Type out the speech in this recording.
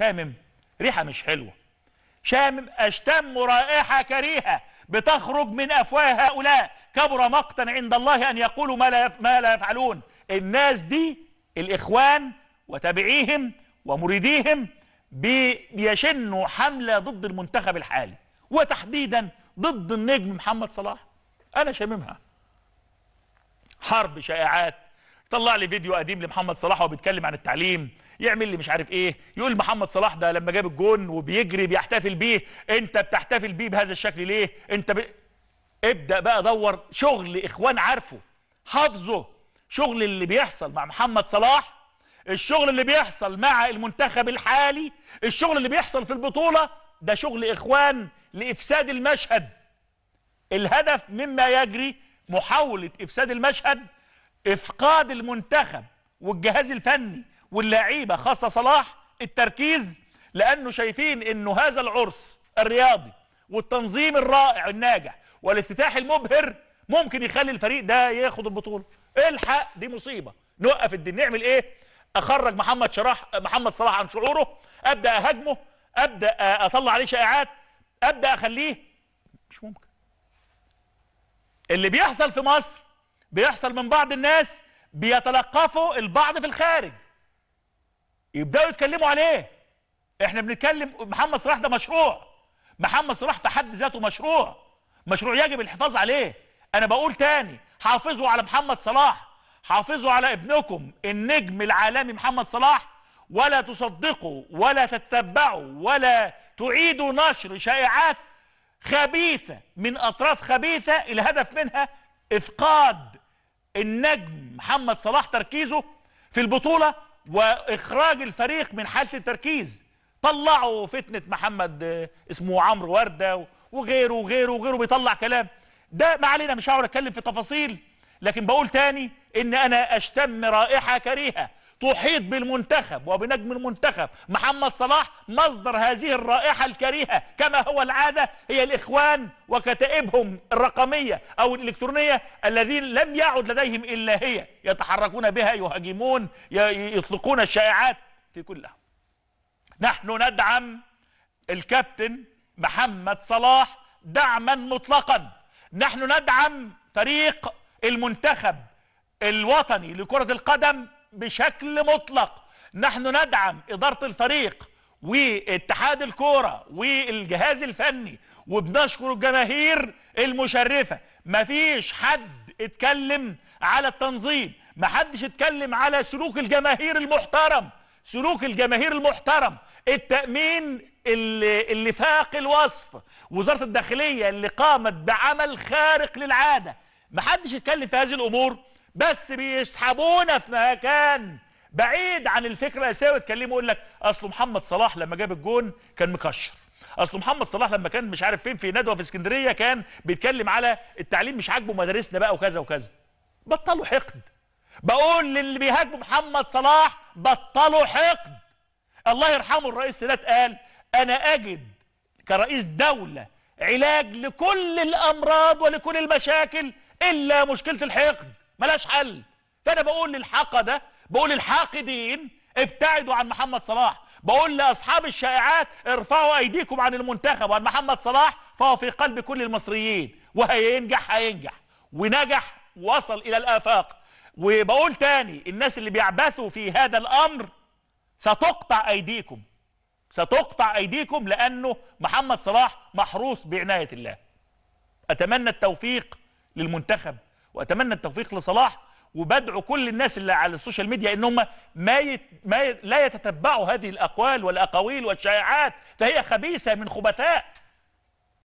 شامم ريحة مش حلوة شامم أشتم رائحة كريهة بتخرج من أفواه هؤلاء كبر مقتا عند الله أن يقولوا ما لا, ما لا يفعلون الناس دي الإخوان وتابعيهم ومريديهم بيشنوا حملة ضد المنتخب الحالي وتحديدا ضد النجم محمد صلاح أنا شاممها حرب شائعات طلع لي فيديو قديم لمحمد صلاح وهو بيتكلم عن التعليم يعمل لي مش عارف ايه يقول محمد صلاح ده لما جاب الجون وبيجري بيحتفل بيه انت بتحتفل بيه بهذا الشكل ليه انت ب... ابدا بقى دور شغل اخوان عارفه حافظه شغل اللي بيحصل مع محمد صلاح الشغل اللي بيحصل مع المنتخب الحالي الشغل اللي بيحصل في البطولة ده شغل إخوان لإفساد المشهد الهدف مما يجري محاولة إفساد المشهد إفقاد المنتخب والجهاز الفني واللعيبه خاصه صلاح التركيز لانه شايفين انه هذا العرس الرياضي والتنظيم الرائع الناجح والافتتاح المبهر ممكن يخلي الفريق ده ياخد البطوله الحق دي مصيبه نوقف الدنيا نعمل ايه اخرج محمد شراح محمد صلاح عن شعوره ابدا اهاجمه ابدا اطلع عليه شائعات ابدا اخليه مش ممكن اللي بيحصل في مصر بيحصل من بعض الناس بيتلقفوا البعض في الخارج يبداوا يتكلموا عليه احنا بنتكلم محمد صلاح ده مشروع محمد صلاح في حد ذاته مشروع مشروع يجب الحفاظ عليه انا بقول تاني حافظوا على محمد صلاح حافظوا على ابنكم النجم العالمي محمد صلاح ولا تصدقوا ولا تتبعوا ولا تعيدوا نشر شائعات خبيثة من أطراف خبيثة الهدف منها إفقاد النجم محمد صلاح تركيزه في البطولة واخراج الفريق من حاله التركيز طلعوا فتنه محمد آه، اسمه عمرو ورده وغيره وغيره وغيره بيطلع كلام ده ما علينا مش هقعد اتكلم في تفاصيل لكن بقول تاني ان انا اشتم رائحه كريهه تحيط بالمنتخب وبنجم المنتخب محمد صلاح مصدر هذه الرائحة الكريهة كما هو العادة هي الإخوان وكتائبهم الرقمية أو الإلكترونية الذين لم يعد لديهم إلا هي يتحركون بها يهاجمون يطلقون الشائعات في كلها نحن ندعم الكابتن محمد صلاح دعما مطلقا نحن ندعم فريق المنتخب الوطني لكرة القدم بشكل مطلق نحن ندعم إدارة الفريق واتحاد الكورة والجهاز الفني وبنشكر الجماهير المشرفة مفيش حد اتكلم على التنظيم محدش اتكلم على سلوك الجماهير المحترم سلوك الجماهير المحترم التأمين اللي, فاق الوصف وزارة الداخلية اللي قامت بعمل خارق للعادة محدش يتكلم في هذه الأمور بس بيسحبونا في مكان بعيد عن الفكره الاساسيه وتكلمه يقول لك اصل محمد صلاح لما جاب الجون كان مكشر اصل محمد صلاح لما كان مش عارف فين في ندوه في اسكندريه كان بيتكلم على التعليم مش عاجبه مدارسنا بقى وكذا وكذا بطلوا حقد بقول للي بيهاجموا محمد صلاح بطلوا حقد الله يرحمه الرئيس سادات قال انا اجد كرئيس دوله علاج لكل الامراض ولكل المشاكل الا مشكله الحقد ملاش حل فانا بقول للحقده بقول للحاقدين ابتعدوا عن محمد صلاح بقول لاصحاب الشائعات ارفعوا ايديكم عن المنتخب وعن محمد صلاح فهو في قلب كل المصريين وهينجح هينجح ونجح وصل الى الافاق وبقول تاني الناس اللي بيعبثوا في هذا الامر ستقطع ايديكم ستقطع ايديكم لانه محمد صلاح محروس بعنايه الله اتمنى التوفيق للمنتخب واتمنى التوفيق لصلاح وبدعو كل الناس اللي على السوشيال ميديا ان هم ما, يت... ما ي... لا يتتبعوا هذه الاقوال والاقاويل والشائعات فهي خبيثه من خبثاء